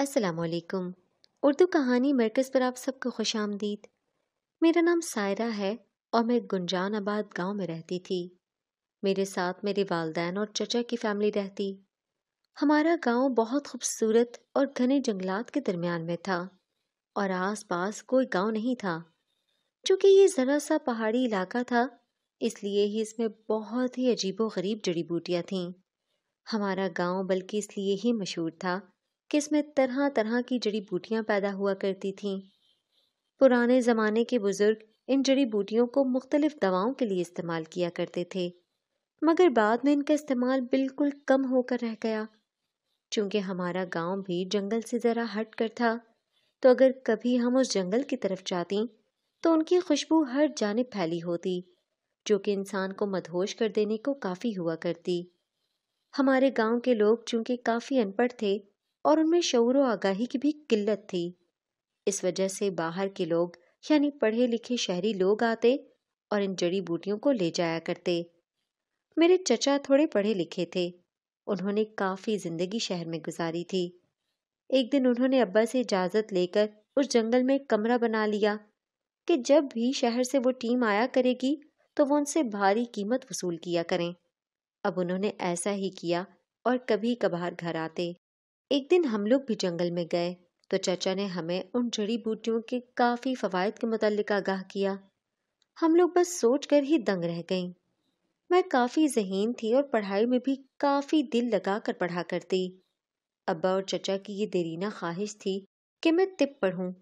असलकम उर्दू कहानी मरकज़ पर आप सबको खुश आमदीद मेरा नाम सायरा है और मैं गुंजान आबाद गाँव में रहती थी मेरे साथ मेरे वालदेन और चचा की फैमिली रहती हमारा गांव बहुत खूबसूरत और घने जंगलात के दरमियान में था और आसपास कोई गांव नहीं था चूँकि ये ज़रा सा पहाड़ी इलाका था इसलिए ही इसमें बहुत ही अजीबो गरीब जड़ी बूटियाँ थीं हमारा गांव बल्कि इसलिए ही मशहूर था कि इसमें तरह तरह की जड़ी बूटियाँ पैदा हुआ करती थीं पुराने ज़माने के बुज़ुर्ग इन जड़ी बूटियों को मुख्तलिफ दवाओं के लिए इस्तेमाल किया करते थे मगर बाद में इनका इस्तेमाल बिल्कुल कम होकर रह गया चूँकि हमारा गांव भी जंगल से ज़रा हट कर था तो अगर कभी हम उस जंगल की तरफ जाती तो उनकी खुशबू हर जाने फैली होती जो कि इंसान को मदहोश कर देने को काफ़ी हुआ करती हमारे गांव के लोग चूंकि काफ़ी अनपढ़ थे और उनमें शौर व आगाही की भी किल्लत थी इस वजह से बाहर के लोग यानी पढ़े लिखे शहरी लोग आते और इन जड़ी बूटियों को ले जाया करते मेरे चचा थोड़े पढ़े लिखे थे उन्होंने काफ़ी ज़िंदगी शहर में गुजारी थी एक दिन उन्होंने अब्बा से इजाज़त लेकर उस जंगल में एक कमरा बना लिया कि जब भी शहर से वो टीम आया करेगी तो वो उनसे भारी कीमत वसूल किया करें अब उन्होंने ऐसा ही किया और कभी कभार घर आते एक दिन हम लोग भी जंगल में गए तो चचा ने हमें उन जड़ी बूटियों के काफ़ी फ़वाद के मतलब आगाह किया हम लोग बस सोच कर ही दंग रह गईं मैं काफ़ी जहीन थी और पढ़ाई में भी काफ़ी दिल लगा कर पढ़ा करती अब्बा और चचा की ये देरीना ख्वाहिश थी कि मैं तिप पढ़ूं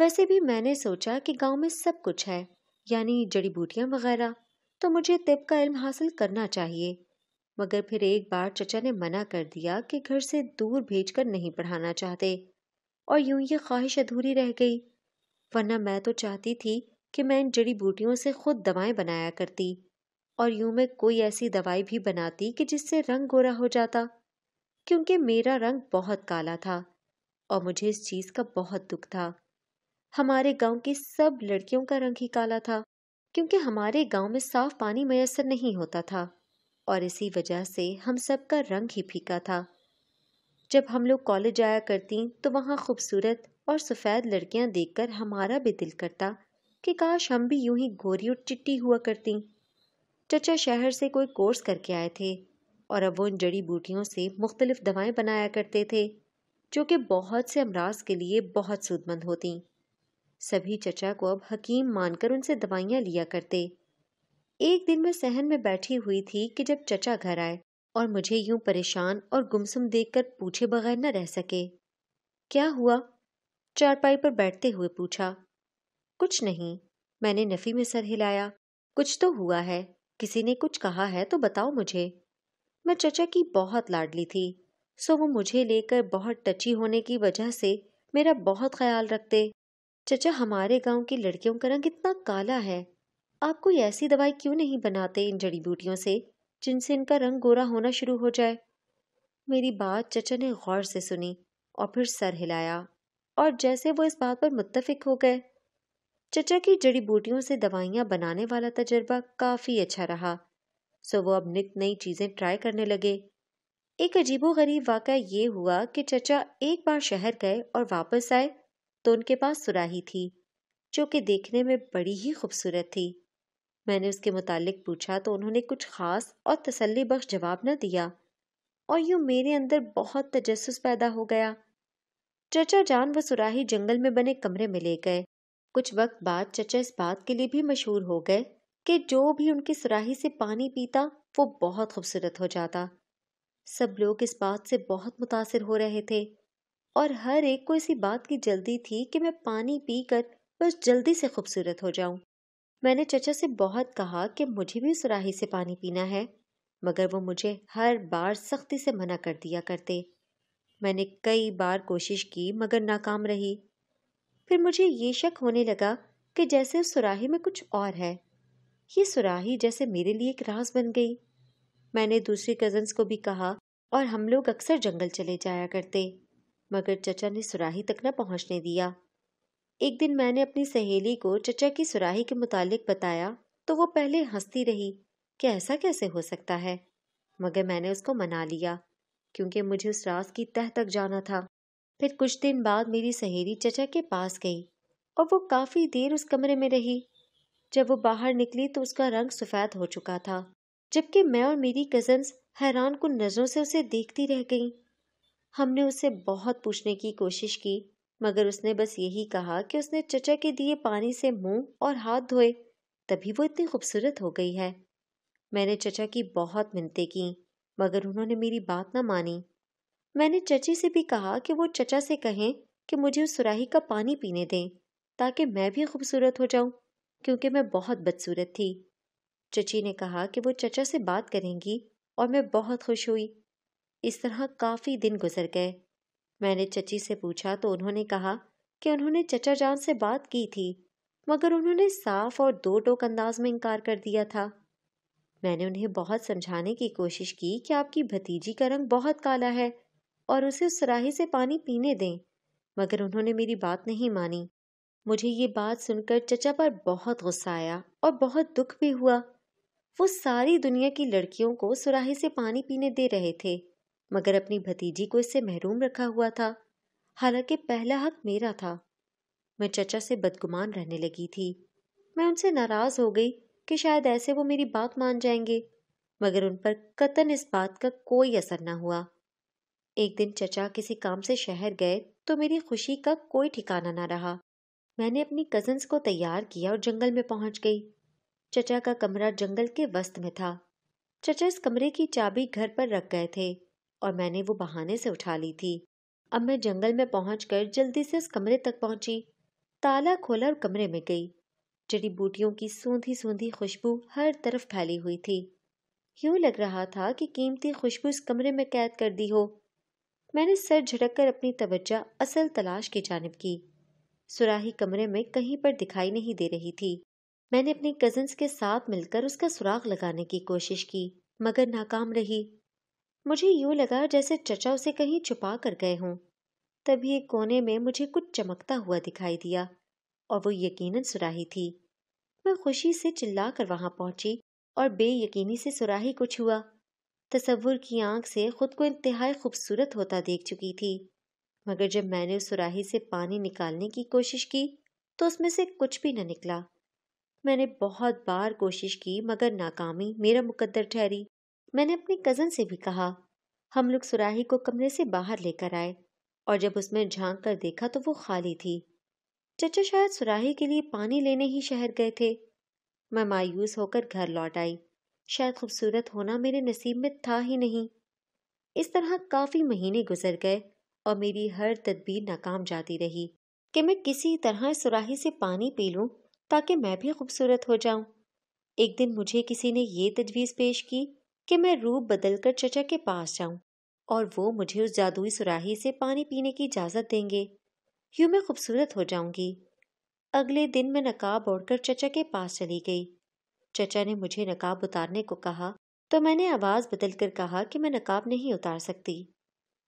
वैसे भी मैंने सोचा कि गांव में सब कुछ है यानी जड़ी बूटियां वगैरह तो मुझे तिब का इल्म हासिल करना चाहिए मगर फिर एक बार चचा ने मना कर दिया कि घर से दूर भेजकर नहीं पढ़ाना चाहते और यूं ये ख्वाहिश अधूरी रह गई वरना मैं तो चाहती थी कि मैं इन जड़ी बूटियों से खुद दवाएं बनाया करती और यूं मैं कोई ऐसी दवाई भी बनाती कि जिससे रंग गोरा हो जाता क्योंकि मेरा रंग बहुत काला था और मुझे इस चीज़ का बहुत दुख था हमारे गांव की सब लड़कियों का रंग ही काला था क्योंकि हमारे गांव में साफ पानी मयसर नहीं होता था और इसी वजह से हम सब का रंग ही फीका था जब हम लोग कॉलेज जाया करती तो वहाँ खूबसूरत और सफ़ेद लड़कियाँ देखकर हमारा भी दिल करता कि काश हम भी यूं ही गोरी और चिट्टी हुआ करती चचा शहर से कोई कोर्स करके आए थे और अब वो उन जड़ी बूटियों से मुख्तलिफ दवाएं बनाया करते थे जो कि बहुत से अमराज के लिए बहुत सूदमंद होती सभी चचा को अब हकीम मानकर उनसे दवाइयाँ लिया करते एक दिन मैं सहन में बैठी हुई थी कि जब चचा घर आए और मुझे यूं परेशान और गुमसुम देखकर पूछे बगैर न रह सके क्या हुआ चारपाई पर बैठते हुए पूछा कुछ नहीं मैंने नफ़ी में सर हिलाया कुछ तो हुआ है किसी ने कुछ कहा है तो बताओ मुझे मैं चचा की बहुत लाडली थी सो वो मुझे लेकर बहुत टची होने की वजह से मेरा बहुत ख्याल रखते चचा हमारे गांव की लड़कियों का रंग इतना काला है आप कोई ऐसी दवाई क्यों नहीं बनाते इन जड़ी बूटियों से जिनसे इनका रंग गोरा होना शुरू हो जाए मेरी बात चचा ने गौर से सुनी और फिर सर हिलाया और जैसे वो इस बात पर मुत्तफिक हो गए चचा की जड़ी बूटियों से दवाइयाँ बनाने वाला तजर्बा काफ़ी अच्छा रहा सो वो अब नित नई चीज़ें ट्राई करने लगे एक अजीबो गरीब वाक़ ये हुआ कि चचा एक बार शहर गए और वापस आए तो उनके पास सुराही थी जो कि देखने में बड़ी ही खूबसूरत थी मैंने उसके मुतालिक पूछा तो उन्होंने कुछ ख़ास और तसल्ली बख्श जवाब न दिया और यूं मेरे अंदर बहुत तजस पैदा हो गया चचा जान व सुराही जंगल में बने कमरे में ले गए कुछ वक्त बाद चचा इस बात के लिए भी मशहूर हो गए कि जो भी उनकी सुराही से पानी पीता वो बहुत खूबसूरत हो जाता सब लोग इस बात से बहुत मुतासर हो रहे थे और हर एक को इसी बात की जल्दी थी कि मैं पानी पीकर बस जल्दी से खूबसूरत हो जाऊं। मैंने चचा से बहुत कहा कि मुझे भी सुराही से पानी पीना है मगर वो मुझे हर बार सख्ती से मना कर दिया करते मैंने कई बार कोशिश की मगर नाकाम रही फिर मुझे ये शक होने लगा कि जैसे उस सुराही में कुछ और है ये सुराही जैसे मेरे लिए एक राज बन गई मैंने दूसरी कज़न्स को भी कहा और हम लोग अक्सर जंगल चले जाया करते मगर चचा ने सुराही तक न पहुंचने दिया एक दिन मैंने अपनी सहेली को चचा की सुराही के मुतालिक बताया तो वो पहले हंसती रही कि ऐसा कैसे हो सकता है मगर मैंने उसको मना लिया क्योंकि मुझे उस रास की तह तक जाना था फिर कुछ दिन बाद मेरी सहेली चचा के पास गई और वो काफ़ी देर उस कमरे में रही जब वो बाहर निकली तो उसका रंग सफ़ेद हो चुका था जबकि मैं और मेरी कज़न्स हैरान को नज़रों से उसे देखती रह गईं हमने उसे बहुत पूछने की कोशिश की मगर उसने बस यही कहा कि उसने चचा के दिए पानी से मुंह और हाथ धोए तभी वो इतनी खूबसूरत हो गई है मैंने चचा की बहुत मिनतें की मगर उन्होंने मेरी बात ना मानी मैंने चची से भी कहा कि वो चचा से कहें कि मुझे उस सुराही का पानी पीने दें ताकि मैं भी खूबसूरत हो जाऊं क्योंकि मैं बहुत बदसूरत थी चची ने कहा कि वो चचा से बात करेंगी और मैं बहुत खुश हुई इस तरह काफ़ी दिन गुजर गए मैंने चची से पूछा तो उन्होंने कहा कि उन्होंने चचा जान से बात की थी मगर उन्होंने साफ और दो टोक अंदाज में इनकार कर दिया था मैंने उन्हें बहुत समझाने की कोशिश की कि आपकी भतीजी का रंग बहुत काला है और उसे उस सराही से पानी पीने दें मगर उन्होंने मेरी बात नहीं मानी मुझे ये बात सुनकर चचा पर बहुत गुस्सा आया और बहुत दुख भी हुआ वो सारी दुनिया की लड़कियों को सुराही से पानी पीने दे रहे थे मगर अपनी भतीजी को इससे महरूम रखा हुआ था हालांकि पहला हक मेरा था मैं चचा से बदगुमान रहने लगी थी मैं उनसे नाराज़ हो गई कि शायद ऐसे वो मेरी बात मान जाएंगे मगर उन पर कतन इस बात का कोई असर ना हुआ एक दिन चचा किसी काम से शहर गए तो मेरी खुशी का कोई ठिकाना ना रहा मैंने अपनी कजन्स को तैयार किया और जंगल में पहुंच गई चचा का कमरा जंगल के वस्त में था चचा इस कमरे की चाबी घर पर रख गए थे और मैंने वो बहाने से उठा ली थी अब मैं जंगल में पहुंचकर जल्दी से उस कमरे तक पहुंची ताला खोला और कमरे में गई जड़ी बूटियों की सूंधी सूंधी खुशबू हर तरफ फैली हुई थी यूं लग रहा था कि कीमती खुशबू इस कमरे में कैद कर दी हो मैंने सर झटक कर अपनी तवज्जा असल तलाश की जानब की सुराही कमरे में कहीं पर दिखाई नहीं दे रही थी मैंने अपनी कजन्स के साथ मिलकर उसका सुराग लगाने की कोशिश की मगर नाकाम रही मुझे यूं लगा जैसे चचा उसे कहीं छुपा कर गए हों तभी एक कोने में मुझे कुछ चमकता हुआ दिखाई दिया और वो यकीनन सुराही थी मैं खुशी से चिल्ला कर वहां पहुंची और बेयकीनी से सुराही कुछ हुआ तस्वुर की आंख से खुद को इंतहाई खूबसूरत होता देख चुकी थी मगर जब मैंने उस सुराही से पानी निकालने की कोशिश की तो उसमें से कुछ भी न निकला मैंने बहुत बार कोशिश की मगर नाकामी मेरा मुकद्दर ठहरी मैंने अपने कज़न से भी कहा हम लोग सुराही को कमरे से बाहर लेकर आए और जब उसमें झांक कर देखा तो वो खाली थी चचा शायद सुराही के लिए पानी लेने ही शहर गए थे मैं मायूस होकर घर लौट आई शायद खूबसूरत होना मेरे नसीब में था ही नहीं इस तरह काफ़ी महीने गुजर गए और मेरी हर तदबीर नाकाम जाती रही कि मैं किसी तरह सुराही से पानी पी लूँ ताकि मैं भी खूबसूरत हो जाऊँ एक दिन मुझे किसी ने ये तजवीज़ पेश की कि मैं रूप बदलकर चचा के पास जाऊं और वो मुझे उस जादुई सुराही से पानी पीने की इजाज़त देंगे यूं मैं खूबसूरत हो जाऊंगी अगले दिन मैं नकाब ओढ़कर चचा के पास चली गई चचा ने मुझे नकाब उतारने को कहा तो मैंने आवाज़ बदल कर कहा कि मैं नकाब नहीं उतार सकती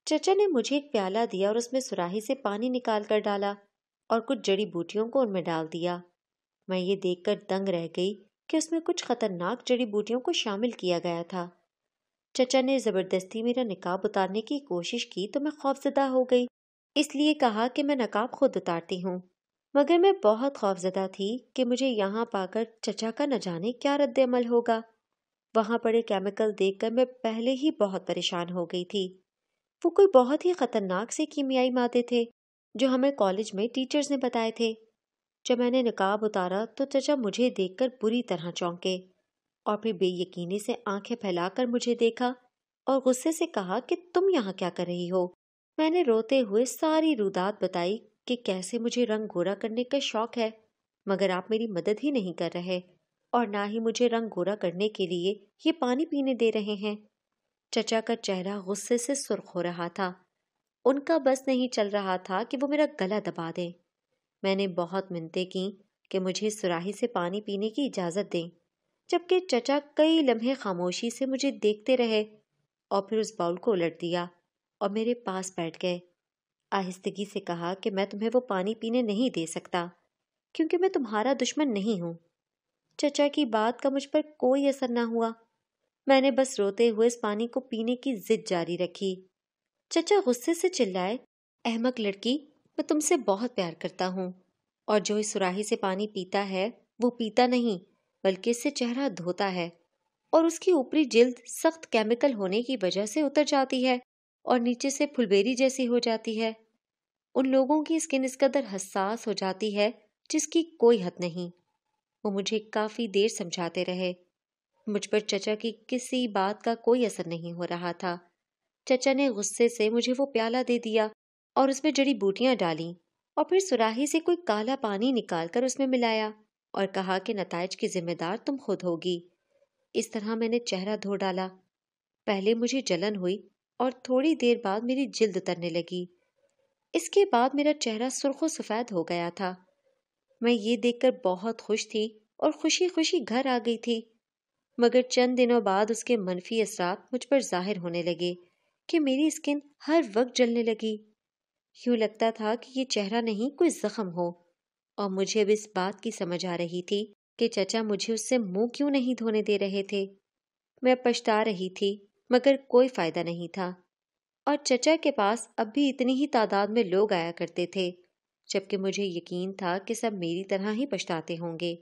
चचा ने मुझे एक प्याला दिया और उसमें सुराही से पानी निकाल कर डाला और कुछ जड़ी बूटियों को उनमें डाल दिया मैं ये देखकर दंग रह गई कि उसमें कुछ खतरनाक जड़ी बूटियों को शामिल किया गया था चचा ने ज़बरदस्ती मेरा नकाब उतारने की कोशिश की तो मैं खौफजदा हो गई इसलिए कहा कि मैं नकाब खुद उतारती हूँ मगर मैं बहुत खौफजदा थी कि मुझे यहाँ पाकर चचा का न जाने क्या रद्दमल होगा वहाँ पड़े केमिकल देखकर मैं पहले ही बहुत परेशान हो गई थी वो कोई बहुत ही ख़तरनाक से कीमियाई मादे थे जो हमें कॉलेज में टीचर्स ने बताए थे जब मैंने नकाब उतारा तो चचा मुझे देखकर बुरी तरह चौंके और फिर बेयकीनी से आंखें फैलाकर मुझे देखा और गुस्से से कहा कि तुम यहाँ क्या कर रही हो मैंने रोते हुए सारी रुदात बताई कि कैसे मुझे रंग गोरा करने का शौक है मगर आप मेरी मदद ही नहीं कर रहे और ना ही मुझे रंग गोरा करने के लिए ये पानी पीने दे रहे हैं चचा का चेहरा गुस्से से सुर्ख हो रहा था उनका बस नहीं चल रहा था कि वो मेरा गला दबा दें मैंने बहुत मिनतें की कि मुझे सुराही से पानी पीने की इजाज़त दें जबकि चचा कई लम्हे खामोशी से मुझे देखते रहे और फिर उस बाउल को उलट दिया और मेरे पास बैठ गए आहिस्तगी से कहा कि मैं तुम्हें वो पानी पीने नहीं दे सकता क्योंकि मैं तुम्हारा दुश्मन नहीं हूँ चचा की बात का मुझ पर कोई असर ना हुआ मैंने बस रोते हुए इस पानी को पीने की जिद जारी रखी चचा गुस्से से चिल्लाए अहमक लड़की मैं तुमसे बहुत प्यार करता हूँ और जो इस सुराही से पानी पीता है वो पीता नहीं बल्कि इससे चेहरा धोता है और उसकी ऊपरी जिल्द सख्त केमिकल होने की वजह से उतर जाती है और नीचे से फुलबेरी जैसी हो जाती है उन लोगों की स्किन इस कदर हसास हो जाती है जिसकी कोई हद नहीं वो मुझे काफ़ी देर समझाते रहे मुझ पर चचा की किसी बात का कोई असर नहीं हो रहा था चचा ने गुस्से से मुझे वो प्याला दे दिया और उसमें जड़ी बूटियाँ डाली और फिर सुराही से कोई काला पानी निकाल कर उसमें मिलाया और कहा कि नतज की जिम्मेदार तुम खुद होगी इस तरह मैंने चेहरा धो डाला पहले मुझे जलन हुई और थोड़ी देर बाद मेरी जिल्द उतरने लगी इसके बाद मेरा चेहरा सुरख सफ़ेद हो गया था मैं ये देखकर बहुत खुश थी और खुशी खुशी घर आ गई थी मगर चंद दिनों बाद उसके मनफी असरा मुझ पर जाहिर होने लगे कि मेरी स्किन हर वक्त जलने लगी यूँ लगता था कि ये चेहरा नहीं कोई जख्म हो और मुझे अब इस बात की समझ आ रही थी कि चचा मुझे उससे मुंह क्यों नहीं धोने दे रहे थे मैं पछता रही थी मगर कोई फायदा नहीं था और चचा के पास अब भी इतनी ही तादाद में लोग आया करते थे जबकि मुझे यकीन था कि सब मेरी तरह ही पछताते होंगे